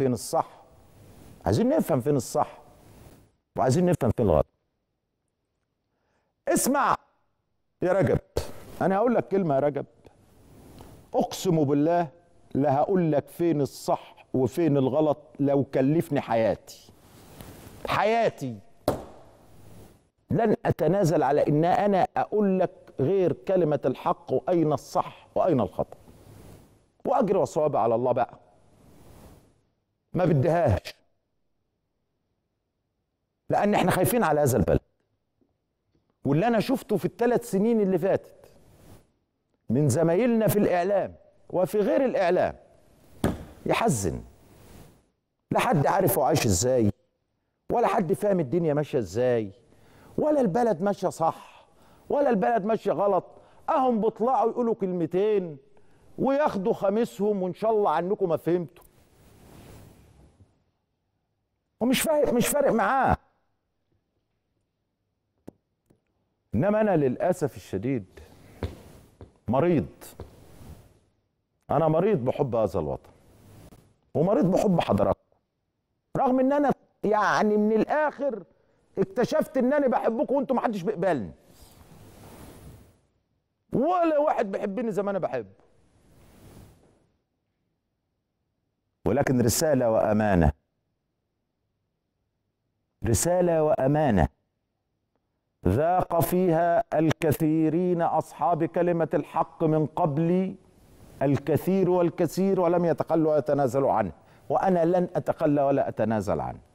فين الصح عايزين نفهم فين الصح وعايزين نفهم فين الغلط اسمع يا رجب انا هقول لك كلمه يا رجب اقسم بالله لا هقول لك فين الصح وفين الغلط لو كلفني حياتي حياتي لن اتنازل على ان انا اقول لك غير كلمه الحق واين الصح واين الخطا واجري وصوابي على الله بقى ما بدهاش لان احنا خايفين على هذا البلد واللي انا شفته في الثلاث سنين اللي فاتت من زمايلنا في الاعلام وفي غير الاعلام يحزن لا حد عارف هو عايش ازاي ولا حد فاهم الدنيا ماشيه ازاي ولا البلد ماشيه صح ولا البلد ماشيه غلط اهم بيطلعوا يقولوا كلمتين وياخدوا خميسهم وان شاء الله عنكم ما فهمتوا مش فاهم مش فارق معاه انما انا للاسف الشديد مريض انا مريض بحب هذا الوطن ومريض بحب حضراتكم رغم ان انا يعني من الاخر اكتشفت ان انا بحبكم وانتم محدش بيقبلني ولا واحد بيحبني زي ما انا بحبه ولكن رساله وامانه رسالة وأمانة ذاق فيها الكثيرين أصحاب كلمة الحق من قبل الكثير والكثير ولم يتقلوا ويتنازلوا عنه وأنا لن أتقلى ولا أتنازل عنه